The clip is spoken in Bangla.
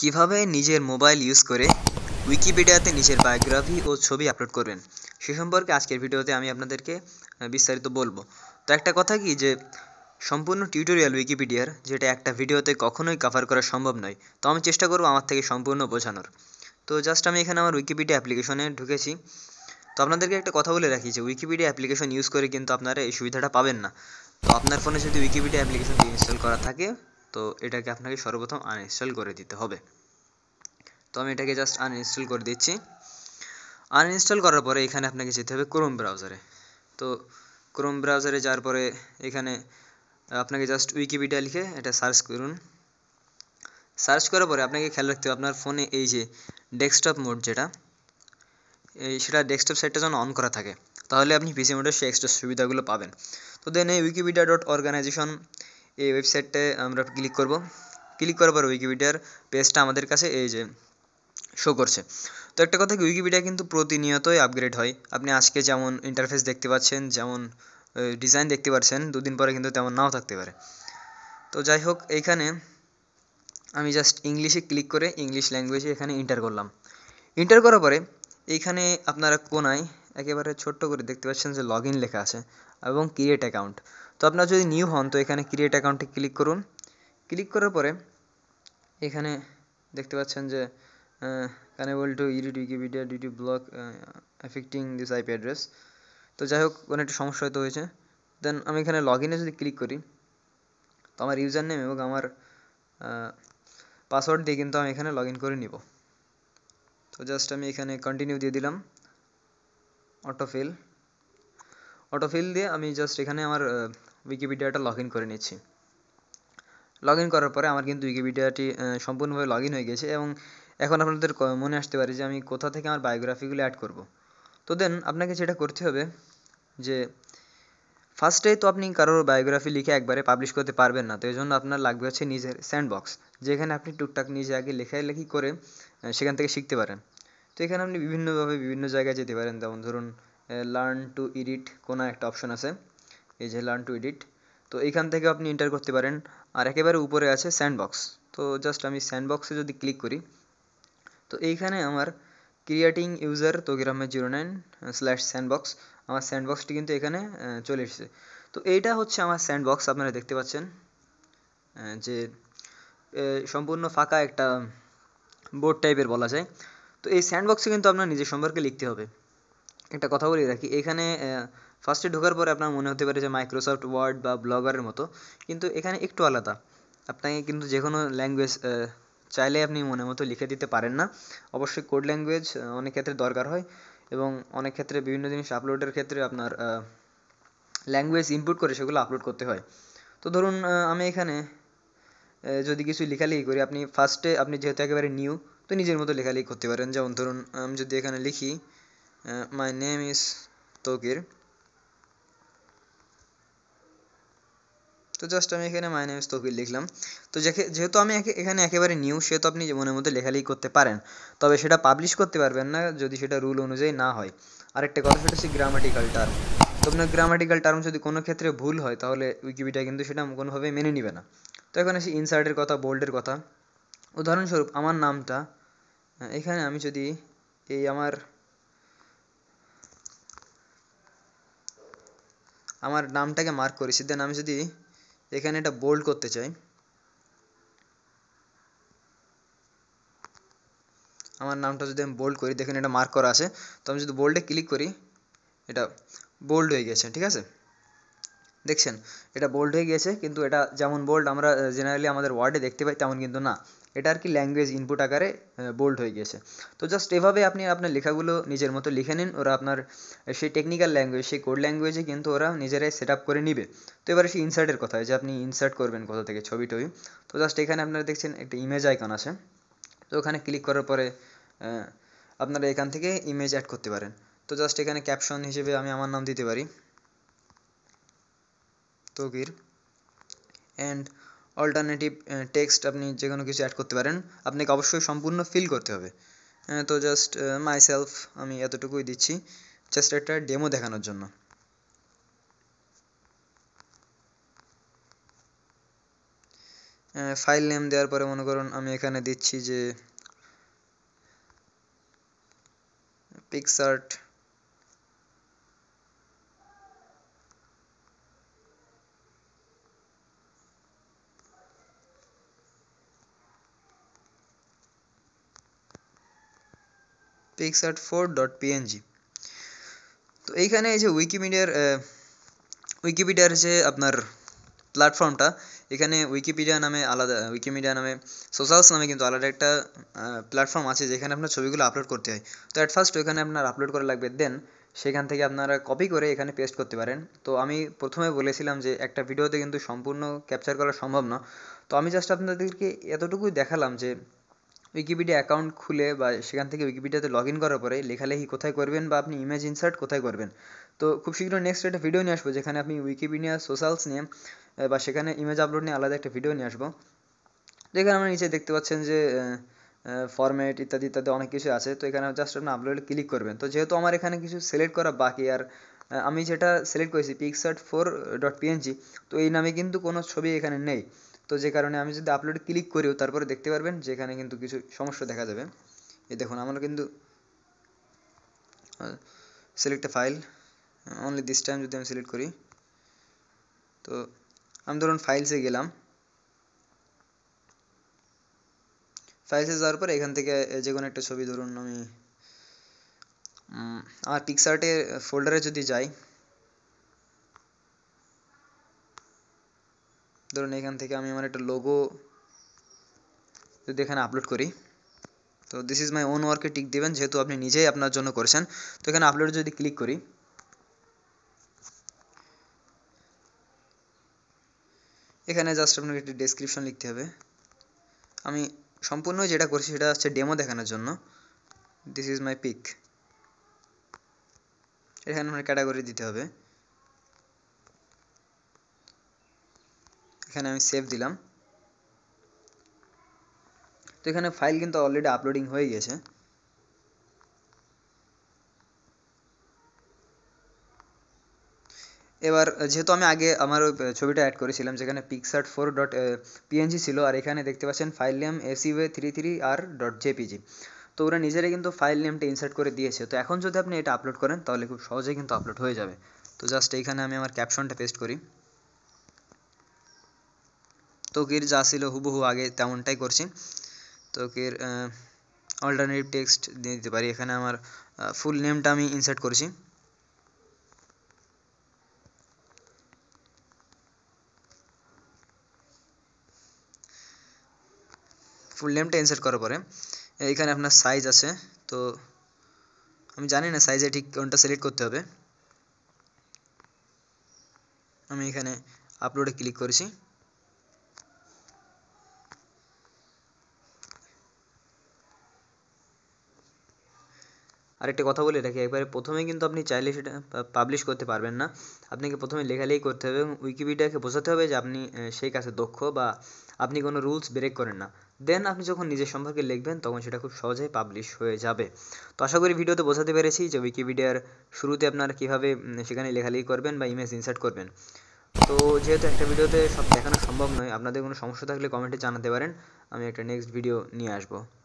কিভাবে নিজের মোবাইল ইউজ করে উইকিপিডিয়াতে নিজের বায়োগ্রাফি ও ছবি আপলোড করবেন সে সম্পর্কে আজকের ভিডিওতে আমি আপনাদেরকে বিস্তারিত বলবো তো একটা কথা কি যে সম্পূর্ণ টিউটোরিয়াল উইকিপিডিয়ার যেটা একটা ভিডিওতে কখনোই কভার করা সম্ভব নয় তো আমি চেষ্টা করবো আমার থেকে সম্পূর্ণ বোঝানোর তো জাস্ট আমি এখানে আমার উইকিপিডিয়া অ্যাপ্লিকেশনে ঢুকেছি তো আপনাদেরকে একটা কথা বলে রাখি যে উইকিপিডিয়া অ্যাপ্লিকেশন ইউজ করে কিন্তু আপনারা এই সুবিধাটা পাবেন না তো আপনার ফোনে যদি উইকিপিডিয়া অ্যাপ্লিকেশনটি ইনস্টল করা থাকে তো এটাকে আপনাকে সর্বপ্রথম আনইনস্টল করে দিতে হবে তো আমি এটাকে জাস্ট আনইনস্টল করে দিচ্ছি আনইনস্টল করার পরে এখানে আপনাকে যেতে হবে ক্রোম ব্রাউজারে তো ক্রোম ব্রাউজারে যাওয়ার পরে এখানে আপনাকে জাস্ট উইকিপিডিয়া লিখে এটা সার্চ করুন সার্চ করার পরে আপনাকে খেয়াল রাখতে হবে আপনার ফোনে এই যে ডেস্কটপ মোড যেটা এই সেটা ডেস্কটপ সাইটটা যেন অন করা থাকে তাহলে আপনি পিসি মোডের সেই এক্সট্রা সুবিধাগুলো পাবেন তো দেন এই উইকিপিডিয়া ডট অর্গানাইজেশন এই ওয়েবসাইটে আমরা ক্লিক করব ক্লিক করার পর উইকিপিডিয়ার পেজটা আমাদের কাছে এই যে শো করছে তো একটা কথা কি উইকিপিডিয়া কিন্তু প্রতিনিয়তই আপগ্রেড হয় আপনি আজকে যেমন ইন্টারফেস দেখতে পাচ্ছেন যেমন ডিজাইন দেখতে পাচ্ছেন দুদিন পরে কিন্তু তেমন নাও থাকতে পারে তো যাই হোক এইখানে আমি জাস্ট ইংলিশে ক্লিক করে ইংলিশ ল্যাঙ্গুয়েজে এখানে ইন্টার করলাম ইন্টার করার পরে এইখানে আপনারা কোনায় একেবারে ছোট্ট করে দেখতে পাচ্ছেন যে লগ ইন লেখা আছে এবং ক্রিয়েট অ্যাকাউন্ট তো আপনারা যদি নিউ হন তো এখানে ক্রিয়েট অ্যাকাউন্টে ক্লিক করুন ক্লিক করার পরে এখানে দেখতে পাচ্ছেন যে unable to edit Wikipedia due to block affecting this IP address তো যাই হোক কোনো একটা সমস্যা হয়তো হয়েছে দেন আমি এখানে লগ ইনে যদি ক্লিক করি তো আমার ইউজার নেম এবং আমার পাসওয়ার্ড দিয়ে কিন্তু আমি এখানে লগ ইন করে নিব তো জাস্ট আমি এখানে কন্টিনিউ দিয়ে দিলাম অটোফিল অটোফিল দিয়ে আমি জাস্ট এখানে আমার উইকিপিডিয়াটা লগ ইন করে নিচ্ছি লগ ইন করার পরে আমার কিন্তু উইকিপিডিয়াটি সম্পূর্ণভাবে লগ ইন হয়ে গেছে এবং এখন আপনাদের মনে আসতে পারে যে আমি কোথা থেকে আমার বায়োগ্রাফিগুলো অ্যাড করব তো দেন আপনাকে যেটা করতে হবে যে ফার্স্টে তো আপনি কারোর বায়োগ্রাফি লিখে একবারে পাবলিশ করতে পারবেন না তো এই জন্য আপনার লাগবে হচ্ছে নিজের স্যান্ডবক্স যেখানে আপনি টুকটাক নিজে আগে লেখালেখি করে সেখান থেকে শিখতে পারেন তো এখানে আপনি বিভিন্নভাবে বিভিন্ন জায়গায় যেতে পারেন যেমন ধরুন লার্ন টু এডিট কোনো একটা অপশন আছে এই যে লার্ন টু এডিট তো এখান থেকে আপনি এন্টার করতে পারেন আর একেবারে উপরে আছে স্যান্ডবক্স তো জাস্ট আমি স্যান্ডবক্সে যদি ক্লিক করি তো এইখানে আমার ক্রিয়েটিং ইউজার তোগ্রামে জিরো নাইন স্ল্যাশ স্যান্ডবক্স আমার স্যান্ডবক্সটি কিন্তু এখানে চলে এসেছে তো এইটা হচ্ছে আমার স্যান্ডবক্স আপনারা দেখতে পাচ্ছেন যে সম্পূর্ণ ফাঁকা একটা বোর্ড টাইপের বলা যায় তো এই স্যান্ডবক্সে কিন্তু আপনার নিজের সম্পর্কে লিখতে হবে একটা কথা বলে রাখি এখানে ফার্স্টে ঢোকার পরে আপনার মনে হতে পারে যে মাইক্রোসফট ওয়ার্ড বা ব্লগারের মতো কিন্তু এখানে একটু আলাদা আপনাকে কিন্তু যে কোনো ল্যাঙ্গুয়েজ চাইলে আপনি মনের মতো লিখে দিতে পারেন না অবশ্যই কোড ল্যাঙ্গুয়েজ অনেক ক্ষেত্রে দরকার হয় এবং অনেক ক্ষেত্রে বিভিন্ন জিনিস আপলোডের ক্ষেত্রে আপনার ল্যাঙ্গুয়েজ ইনপুট করে সেগুলো আপলোড করতে হয় তো ধরুন আমি এখানে যদি কিছু লেখালেখি করি আপনি ফার্স্টে আপনি যেহেতু একেবারে নিউ তো নিজের মতো লেখালেখি করতে পারেন যেমন ধরুন আমি যদি এখানে লিখি মাই নেম ইজ তৌকির তো জাস্ট আমি এখানে মাই নেম ইজ তৌকির লিখলাম তো যেহেতু আমি এখানে একেবারে নিউ সেহেতু আপনি মনের মধ্যে লেখালেখি করতে পারেন তবে সেটা পাবলিশ করতে পারবেন না যদি সেটা রুল অনুযায়ী না হয় আরেকটা কথা সেটা হচ্ছে গ্রামাটিক্যাল টার্ম তো আপনার গ্রামাটিক্যাল টার্ম যদি কোনো ক্ষেত্রে ভুল হয় তাহলে উইকিপিডিয়া কিন্তু সেটা কোনোভাবে মেনে নিবে না তো এখন আসি ইনসার্টের কথা বোল্ডের কথা উদাহরণস্বরূপ আমার নামটা হ্যাঁ, এখানে আমি যদি এই আমার আমার নামটাকে মার্ক করেছি দেন আমি যদি এখানে এটা বোল্ড করতে চাই আমার নামটা যদি আমি বোল্ড করি দেখেন এটা মার্ক করা আছে তো আমি যদি বোল্ডে ক্লিক করি এটা বোল্ড হয়ে গেছে ঠিক আছে দেখছেন এটা বোল্ড হয়ে গেছে কিন্তু এটা যেমন বোল্ড আমরা জেনারেলি আমাদের ওয়ার্ডে দেখতে পাই তেমন কিন্তু না এটা আর কি ল্যাঙ্গুয়েজ ইনপুট আকারে বোল্ড হয়ে গিয়েছে তো জাস্ট এভাবে আপনি আপনার লেখাগুলো নিজের মতো লিখে নিন ওরা আপনার সেই টেকনিক্যাল ল্যাঙ্গুয়েজ সেই কোড ল্যাঙ্গুয়েজে কিন্তু ওরা নিজেরাই সেট আপ করে নিবে তো এবারে সেই ইনসার্টের কথা যে আপনি ইনসার্ট করবেন কোথা থেকে ছবি টবি তো জাস্ট এখানে আপনারা দেখছেন একটা ইমেজ আইকন আছে তো ওখানে ক্লিক করার পরে আপনারা এখান থেকে ইমেজ অ্যাড করতে পারেন তো জাস্ট এখানে ক্যাপশন হিসেবে আমি আমার নাম দিতে পারি তকির অ্যান্ড অল্টারনেটিভ টেক্সট আপনি যে কোনো কিছু অ্যাড করতে পারেন আপনাকে অবশ্যই সম্পূর্ণ ফিল করতে হবে তো জাস্ট মাই সেলফ আমি এতটুকুই দিচ্ছি জাস্ট একটা ডেমো দেখানোর জন্য ফাইল নেম দেওয়ার পরে মনে করুন আমি এখানে দিচ্ছি যে পিকসার্ট পিএনজি তো এইখানে এই যে উইকিমিডিয়ার উইকিপিডিয়ার যে আপনার প্ল্যাটফর্মটা এখানে উইকিপিডিয়া নামে আলাদা উইকিমিডিয়া নামে সোশ্যালস নামে কিন্তু আলাদা একটা প্ল্যাটফর্ম আছে যেখানে আপনার ছবিগুলো আপলোড করতে হয় তো অ্যাট ফার্স্ট ওইখানে আপনার আপলোড করা লাগবে দেন সেখান থেকে আপনারা কপি করে এখানে পেস্ট করতে পারেন তো আমি প্রথমে বলেছিলাম যে একটা ভিডিওতে কিন্তু সম্পূর্ণ ক্যাপচার করা সম্ভব না তো আমি জাস্ট আপনাদেরকে এতটুকুই দেখালাম যে উইকিপিডিয়া অ্যাকাউন্ট খুলে বা সেখান থেকে উইকিপিডিয়াতে লগ ইন করার পরে লেখালেখি কোথায় করবেন বা আপনি ইমেজ ইনসার্ট কোথায় করবেন তো খুব শীঘ্র নেক্সট একটা ভিডিও নিয়ে আসবো যেখানে আপনি উইকিপিডিয়া সোশ্যালস নিয়ে বা সেখানে ইমেজ আপলোড নিয়ে আলাদা একটা ভিডিও নিয়ে আসবো যেখানে আমরা নিচে দেখতে পাচ্ছেন যে ফরম্যাট ইত্যাদি ইত্যাদি অনেক কিছু আছে তো এখানে জাস্ট আপনি আপলোডে ক্লিক করবেন তো যেহেতু আমার এখানে কিছু সিলেক্ট করা বাকি আর আমি যেটা সিলেক্ট করেছি পিকসার্ট ফোর ডট পিএনজি তো এই নামে কিন্তু কোনো ছবি এখানে নেই তো যে কারণে আমি যদি আপলোড ক্লিক করিও তারপরে দেখতে পারবেন যে এখানে কিন্তু কিছু সমস্যা দেখা যাবে এই দেখুন আমরা কিন্তু select a file only this time যদি আমি সিলেক্ট করি তো আমি ধরুন ফাইলসে গেলাম ফাইলসে যাওয়ার পর এখান থেকে যে কোনো একটা ছবি ধরুন আমি আমার পিক্সার্টে ফোল্ডারে যদি যাই ধরুন এখান থেকে আমি আমার একটা লোগো যদি এখানে আপলোড করি তো দিস ইজ মাই ওন ওয়ার্কে টিক দেবেন যেহেতু আপনি নিজেই আপনার জন্য করেছেন তো এখানে আপলোড যদি ক্লিক করি এখানে জাস্ট আপনাকে একটি ডেসক্রিপশন লিখতে হবে আমি সম্পূর্ণ যেটা করছি সেটা হচ্ছে ডেমো দেখানোর জন্য দিস ইজ মাই পিক এখানে আপনার ক্যাটাগরি দিতে হবে এখানে আমি সেভ দিলাম তো এখানে ফাইল কিন্তু অলরেডি আপলোডিং হয়ে গেছে এবার যেহেতু আমি আগে আমার ছবিটা অ্যাড করেছিলাম যেখানে পিকসার্ট ফোর ডট পিএনজি ছিল আর এখানে দেখতে পাচ্ছেন ফাইল নেম এসিওয়ে three three R dot JPG তো ওরা নিজেরাই কিন্তু ফাইল নেমটা ইনসার্ট করে দিয়েছে তো এখন যদি আপনি এটা আপলোড করেন তাহলে খুব সহজেই কিন্তু আপলোড হয়ে যাবে তো জাস্ট এইখানে আমি আমার ক্যাপশনটা পেস্ট করি তকের যা ছিল হবুহু আগে তেমনই টাই করছেন তকের অল্টারনেটিভ টেক্সট দিতে পারি এখানে আমার ফুল নেমটা আমি ইনসার্ট করেছি ফুল নেমটা ইনসার্ট করার পরে এইখানে আপনার সাইজ আছে তো আমি জানি না সাইজে ঠিক কোনটা সিলেক্ট করতে হবে আমি এখানে আপলোড এ ক্লিক করেছি আরেকটা কথা বলে রাখি একবারে প্রথমে কিন্তু আপনি চাইলে সেটা পাবলিশ করতে পারবেন না আপনাকে প্রথমে লেখালেখি করতে হবে এবং উইকিপিডিয়াকে বোঝাতে হবে যে আপনি সেই কাজে দক্ষ বা আপনি কোনো রুলস ব্রেক করেন না দেন আপনি যখন নিজের সম্পর্কে লিখবেন তখন সেটা খুব সহজেই পাবলিশ হয়ে যাবে তো আশা করি ভিডিওতে বোঝাতে পেরেছি যে উইকিপিডিয়ার শুরুতে আপনারা কীভাবে সেখানে লেখালেখি করবেন বা ইমেজ ইনসার্ট করবেন তো যেহেতু একটা ভিডিওতে সব দেখানো সম্ভব নয় আপনাদের কোনো সমস্যা থাকলে কমেন্টে জানাতে পারেন আমি একটা নেক্সট ভিডিও নিয়ে আসবো